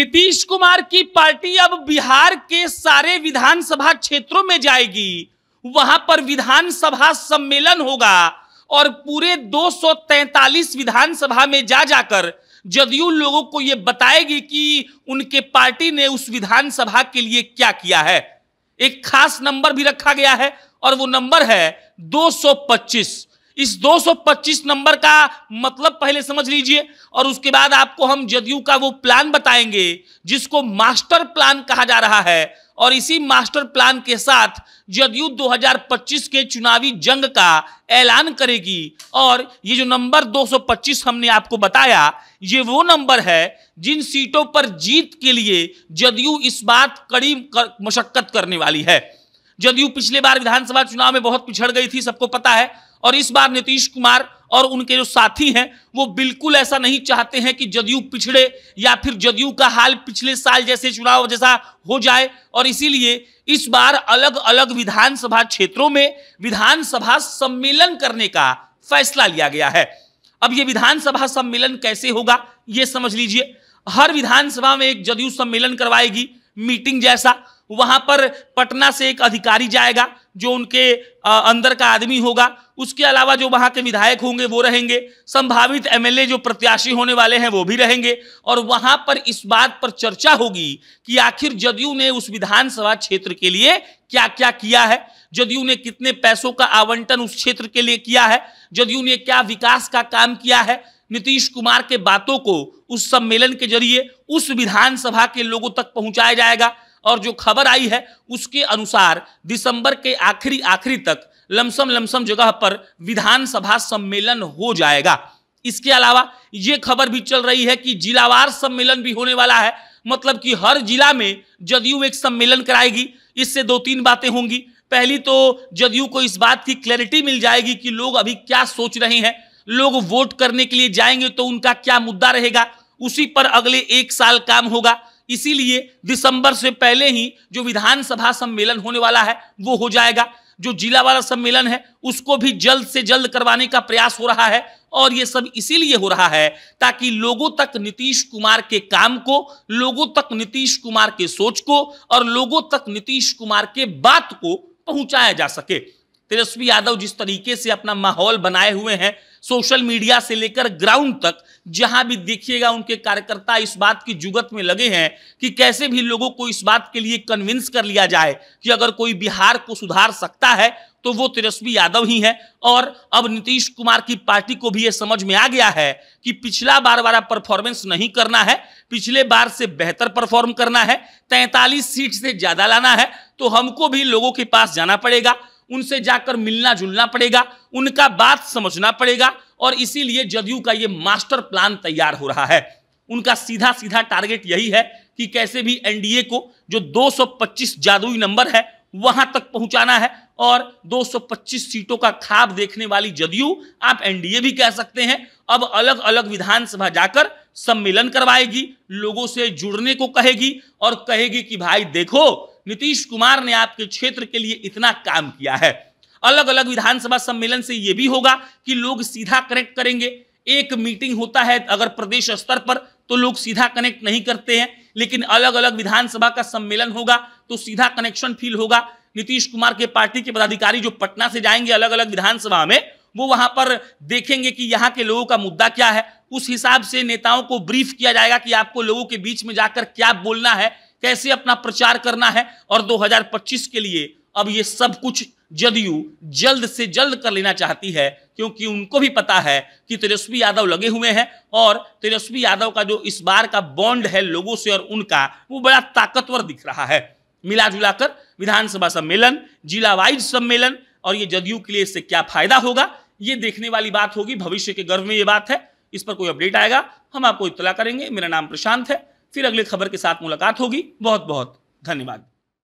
नीतीश कुमार की पार्टी अब बिहार के सारे विधानसभा क्षेत्रों में जाएगी वहां पर विधानसभा सम्मेलन होगा और पूरे 243 विधानसभा में जा जाकर जदयू लोगों को यह बताएगी कि उनके पार्टी ने उस विधानसभा के लिए क्या किया है एक खास नंबर भी रखा गया है और वो नंबर है 225 इस 225 नंबर का मतलब पहले समझ लीजिए और उसके बाद आपको हम जदयू का वो प्लान बताएंगे जिसको मास्टर प्लान कहा जा रहा है और इसी मास्टर प्लान के साथ जदयू 2025 के चुनावी जंग का ऐलान करेगी और ये जो नंबर 225 हमने आपको बताया ये वो नंबर है जिन सीटों पर जीत के लिए जदयू इस बात कड़ी कर, मशक्कत करने वाली है जदयू पिछले बार विधानसभा चुनाव में बहुत पिछड़ गई थी सबको पता है और इस बार नीतीश कुमार और उनके जो साथी हैं वो बिल्कुल ऐसा नहीं चाहते हैं कि जदयू पिछड़े या फिर जदयू का हाल पिछले साल जैसे चुनाव जैसा हो जाए और इसीलिए इस बार अलग अलग विधानसभा क्षेत्रों में विधानसभा सम्मेलन करने का फैसला लिया गया है अब ये विधानसभा सम्मेलन कैसे होगा ये समझ लीजिए हर विधानसभा में एक जदयू सम्मेलन करवाएगी मीटिंग जैसा वहां पर पटना से एक अधिकारी जाएगा जो उनके अंदर का आदमी होगा उसके अलावा जो वहाँ के विधायक होंगे वो रहेंगे संभावित एमएलए जो प्रत्याशी होने वाले हैं वो भी रहेंगे और वहाँ पर इस बात पर चर्चा होगी कि आखिर जदयू ने उस विधानसभा क्षेत्र के लिए क्या क्या किया है जदयू ने कितने पैसों का आवंटन उस क्षेत्र के लिए किया है जदयू ने क्या विकास का काम किया है नीतीश कुमार के बातों को उस सम्मेलन के जरिए उस विधानसभा के लोगों तक पहुंचाया जाएगा और जो खबर आई है उसके अनुसार दिसंबर के आखिरी आखिरी तक लमसम लमसम जगह पर विधानसभा सम्मेलन हो जाएगा इसके अलावा ये खबर भी चल रही है कि जिलावार सम्मेलन भी होने वाला है मतलब कि हर जिला में जदयू एक सम्मेलन कराएगी इससे दो तीन बातें होंगी पहली तो जदयू को इस बात की क्लैरिटी मिल जाएगी कि लोग अभी क्या सोच रहे हैं लोग वोट करने के लिए जाएंगे तो उनका क्या मुद्दा रहेगा उसी पर अगले एक साल काम होगा इसीलिए दिसंबर से पहले ही जो विधानसभा सम्मेलन होने वाला है वो हो जाएगा जो जिला वाला सम्मेलन है उसको भी जल्द से जल्द करवाने का प्रयास हो रहा है और ये सब इसीलिए हो रहा है ताकि लोगों तक नीतीश कुमार के काम को लोगों तक नीतीश कुमार के सोच को और लोगों तक नीतीश कुमार के बात को पहुंचाया जा सके तेजस्वी यादव जिस तरीके से अपना माहौल बनाए हुए हैं सोशल मीडिया से लेकर ग्राउंड तक जहां भी देखिएगा उनके कार्यकर्ता इस बात की जुगत में लगे हैं कि कैसे भी लोगों को इस बात के लिए कन्विंस कर लिया जाए कि अगर कोई बिहार को सुधार सकता है तो वो तेजस्वी यादव ही है और अब नीतीश कुमार की पार्टी को भी ये समझ में आ गया है कि पिछला बार वाला परफॉर्मेंस नहीं करना है पिछले बार से बेहतर परफॉर्म करना है 43 सीट से ज्यादा लाना है तो हमको भी लोगों के पास जाना पड़ेगा उनसे जाकर मिलना जुलना पड़ेगा उनका बात समझना पड़ेगा और इसीलिए जदयू का ये मास्टर प्लान तैयार हो रहा है उनका सीधा सीधा टारगेट यही है कि कैसे भी एनडीए को जो 225 जादुई नंबर है वहां तक पहुंचाना है और 225 सीटों का खाब देखने वाली जदयू आप एनडीए भी कह सकते हैं अब अलग अलग विधानसभा जाकर सम्मेलन करवाएगी लोगों से जुड़ने को कहेगी और कहेगी कि भाई देखो नीतीश कुमार ने आपके क्षेत्र के लिए इतना काम किया है अलग अलग विधानसभा सम्मेलन से यह भी होगा कि लोग सीधा कनेक्ट करेंगे एक मीटिंग होता है अगर प्रदेश स्तर पर तो लोग सीधा कनेक्ट नहीं करते हैं लेकिन अलग अलग विधानसभा का सम्मेलन होगा तो सीधा कनेक्शन फील होगा नीतीश कुमार के पार्टी के पदाधिकारी जो पटना से जाएंगे अलग अलग विधानसभा में वो वहां पर देखेंगे कि यहाँ के लोगों का मुद्दा क्या है उस हिसाब से नेताओं को ब्रीफ किया जाएगा कि आपको लोगों के बीच में जाकर क्या बोलना है कैसे अपना प्रचार करना है और 2025 के लिए अब ये सब कुछ जदयू जल्द से जल्द कर लेना चाहती है क्योंकि उनको भी पता है कि तेजस्वी यादव लगे हुए हैं और तेजस्वी यादव का जो इस बार का बॉन्ड है लोगों से और उनका वो बड़ा ताकतवर दिख रहा है मिला जुलाकर विधानसभा सम्मेलन जिला वाइज सम्मेलन और ये जदयू के लिए इससे क्या फायदा होगा ये देखने वाली बात होगी भविष्य के गर्व में ये बात है इस पर कोई अपडेट आएगा हम आपको इतला करेंगे मेरा नाम प्रशांत है फिर अगले खबर के साथ मुलाकात होगी बहुत बहुत धन्यवाद